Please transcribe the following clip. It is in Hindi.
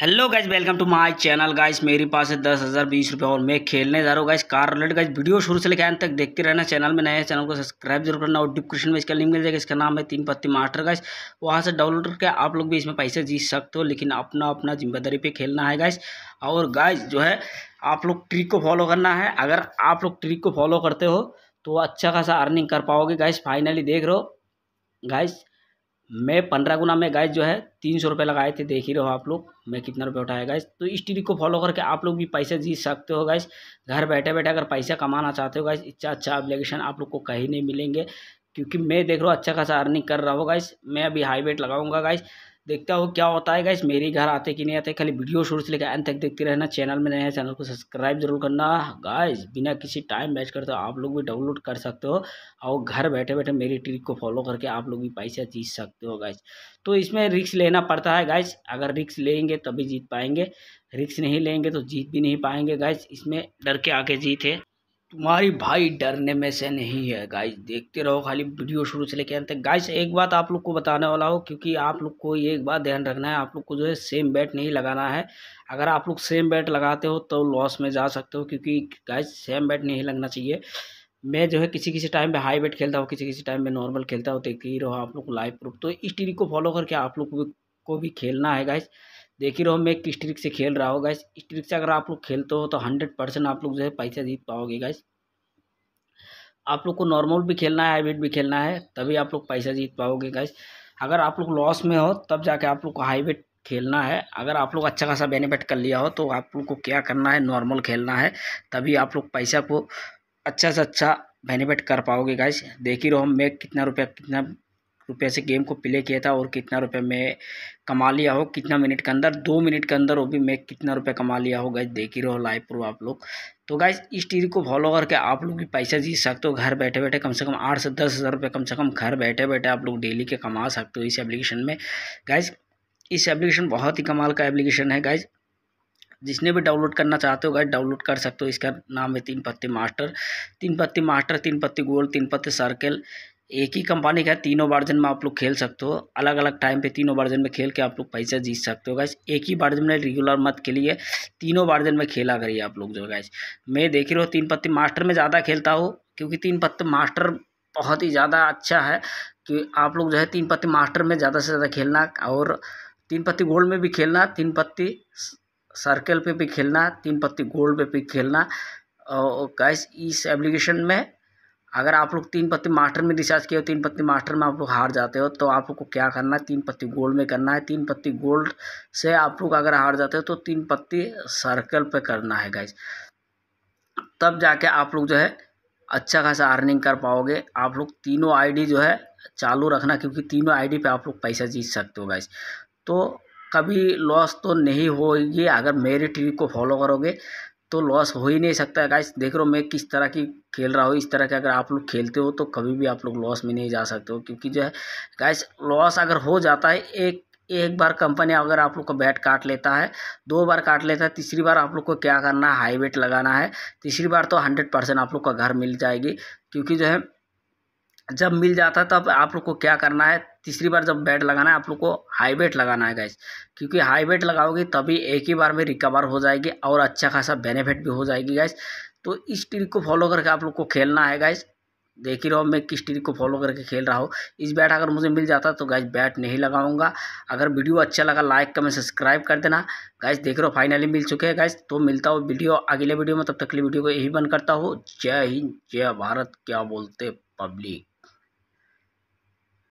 hello guys welcome to my channel guys मेरे पास है दस हज़ार बीस रुपये और मैं खेलने जा रहा हूँ guys car related guys video शुरू से लेकर अंत तक देखते रहना चैनल में नए चैनल को सब्सक्राइब जरूर करना और डिस्क्रिप्शन में इसका लिंक मिल जाएगा इसका नाम है तीन पत्ती मास्टर गाइज वहाँ से डाउनलोड करके आप लोग भी इसमें पैसे जीत सकते हो लेकिन अपना अपना जिम्मेदारी पर खेलना है गाइज और गाइज जो है आप लोग ट्रिक को फॉलो करना है अगर आप लोग ट्रिक को फॉलो करते हो तो अच्छा खासा अर्निंग कर पाओगे गाइज फाइनली देख रहे हो गाइज मैं पंद्रह गुना में गाइस जो है तीन सौ रुपये लगाए थे देख ही रहो आप लोग मैं कितना रुपये उठाया गाइस तो इस ट्रिक को फॉलो करके आप लोग भी पैसे जीत सकते हो गाइस घर बैठे बैठे अगर पैसा कमाना चाहते हो गाइस इतना अच्छा एप्लीकेशन आप लोग को कहीं नहीं मिलेंगे क्योंकि मैं देख रहा हूँ अच्छा खासा अर्निंग कर रहा हूँ गाइस मैं अभी हाई बेट लगाऊंगा गाइस देखता हो क्या होता है गाइस मेरे घर आते कि नहीं आते खाली वीडियो शुरू से लेकर एंड तक देखते रहना चैनल में नए चैनल को सब्सक्राइब जरूर करना गाइस बिना किसी टाइम वेस्ट करते आप लोग भी डाउनलोड कर सकते हो और घर बैठे बैठे मेरी ट्रिक को फॉलो करके आप लोग भी पैसा जीत सकते हो गाइस तो इसमें रिक्स लेना पड़ता है गाइस अगर रिक्स लेंगे तभी जीत पाएंगे रिक्स नहीं लेंगे तो जीत भी नहीं पाएंगे गाइस इसमें डर के आके जीत है तुम्हारी भाई डरने में से नहीं है गाइस देखते रहो खाली वीडियो शुरू से लेके अंत तक गाइस एक बात आप लोग को बताने वाला हो क्योंकि आप लोग को ये एक बात ध्यान रखना है आप लोग को जो है सेम बैट नहीं लगाना है अगर आप लोग सेम बैट लगाते हो तो लॉस में जा सकते हो क्योंकि गाइस सेम बैट नहीं लगना चाहिए मैं जो है किसी किसी टाइम पे हाई बैट खेलता हूँ किसी किसी टाइम में नॉर्मल खेलता हूँ देखते ही रहो आप लोग लाइव प्रूफ तो इस टीवी को फॉलो करके आप लोग को भी खेलना है गाइस देख ही रहो मैं किस ट्रिक से खेल रहा हूँ गाइस इस ट्रिक से अगर आप लोग खेलते हो तो हंड्रेड परसेंट आप लोग जो है पैसा जीत पाओगे गाइस आप लोग को नॉर्मल भी खेलना है हाईवेट भी खेलना है तभी आप लोग पैसा जीत पाओगे गाइस अगर आप लोग लॉस में हो तब जाके आप लोग को हाईवेट खेलना है अगर आप लोग अच्छा खासा बेनिफिट कर लिया हो तो आप लोग को क्या करना है नॉर्मल खेलना है तभी आप लोग पैसा को अच्छा से अच्छा बेनिफिट कर पाओगे गाइस देख ही रहो मैं कितना रुपया कितना रुपये से गेम को प्ले किया था और कितना रुपये में कमा लिया हो कितना मिनट के अंदर दो मिनट के अंदर वो भी मैं कितना रुपये कमा लिया हो गाइज देख ही रहो लाइव प्रूफ आप लोग तो गाइज इस टीवी को फॉलो करके आप लोग भी पैसा जीत सकते हो घर बैठे बैठे कम से कम आठ से दस हज़ार रुपये कम से कम घर बैठे बैठे आप लोग डेली के कमा सकते हो इस एप्लीकेशन में गाइज इस एप्लीकेशन बहुत ही कमाल का एप्लीकेशन है गाइज जिसने भी डाउनलोड करना चाहते हो गाइज डाउनलोड कर सकते हो इसका नाम है तीन पत्ती मास्टर तीन पत्ती मास्टर तीन पत्ती गोल तीन पत्ती सर्कल एक ही कंपनी का तीनों वर्जन में आप लोग खेल सकते हो अलग अलग टाइम पे तीनों वर्जन में खेल के आप लोग पैसा जीत सकते हो गैस एक ही वर्जन में रेगुलर मत के लिए तीनों वर्जन में खेला करिए आप लोग जो गैस मैं देख रहा हूँ तीन पत्ती मास्टर में ज़्यादा खेलता हूँ क्योंकि तीन पत्ती मास्टर बहुत ही ज़्यादा अच्छा है कि आप लोग जो है तीन पत्ती मास्टर में ज़्यादा से ज़्यादा खेलना और तीन पत्ती गोल्ड में भी खेलना तीन पत्ती सर्कल पर भी खेलना तीन पत्ती गोल्ड पर भी खेलना और गैस इस एप्लीकेशन में अगर आप लोग तीन पत्ती मास्टर में रिसर्च किए हो तीन पत्ती मास्टर में आप लोग हार जाते हो तो आप लोग को क्या करना है तीन पत्ती गोल्ड में करना है तीन पत्ती गोल्ड से आप लोग अगर हार जाते हो तो तीन पत्ती सर्कल पे करना है गाइज तब जाके आप लोग जो है अच्छा खासा अर्निंग कर पाओगे आप लोग तीनों आई जो है चालू रखना क्योंकि तीनों आई डी आप लोग पैसा जीत सकते हो गाइज तो कभी लॉस तो नहीं होगी अगर मेरी ट्रिक को फॉलो करोगे तो लॉस हो ही नहीं सकता है गाइस देख रहे हो मैं किस तरह की खेल रहा हूँ इस तरह के अगर आप लोग खेलते हो तो कभी भी आप लोग लॉस में नहीं जा सकते हो क्योंकि जो है गाइस लॉस अगर हो जाता है एक एक बार कंपनी अगर आप लोग को बैट काट लेता है दो बार काट लेता है तीसरी बार आप लोग को क्या करना है हाई वेट लगाना है तीसरी बार तो हंड्रेड परसेंट आप लोग का घर मिल जाएगी क्योंकि जो है जब मिल जाता है तब आप लोग को क्या करना है तीसरी बार जब बैट लगाना है आप लोग को हाई बैट लगाना है गैस क्योंकि हाई बेट लगाओगे तभी एक ही बार में रिकवर हो जाएगी और अच्छा खासा बेनिफिट भी हो जाएगी गैस तो इस ट्रिक को फॉलो करके आप लोग को खेलना है गैस देख ही रहो मैं किस ट्रिक को फॉलो करके खेल रहा हूँ इस बैट अगर मुझे मिल जाता तो गैस बैट नहीं लगाऊंगा अगर वीडियो अच्छा लगा लाइक कमेंट सब्सक्राइब कर देना गैस देख रहो फाइनली मिल चुके हैं गैस तो मिलता हूँ वीडियो अगले वीडियो में तब तक के लिए वीडियो को यही बंद करता हूँ जय हिंद जय भारत क्या बोलते पब्लिक